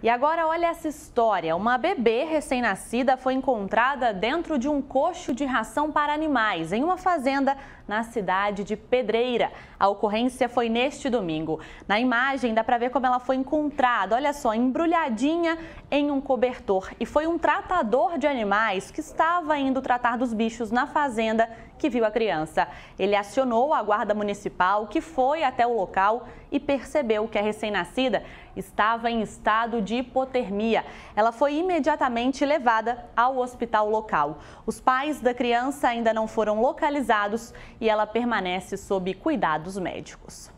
E agora olha essa história. Uma bebê recém-nascida foi encontrada dentro de um coxo de ração para animais em uma fazenda na cidade de Pedreira. A ocorrência foi neste domingo. Na imagem dá para ver como ela foi encontrada. Olha só, embrulhadinha em um cobertor. E foi um tratador de animais que estava indo tratar dos bichos na fazenda que viu a criança. Ele acionou a guarda municipal que foi até o local e percebeu que a recém-nascida estava em estado de de hipotermia. Ela foi imediatamente levada ao hospital local. Os pais da criança ainda não foram localizados e ela permanece sob cuidados médicos.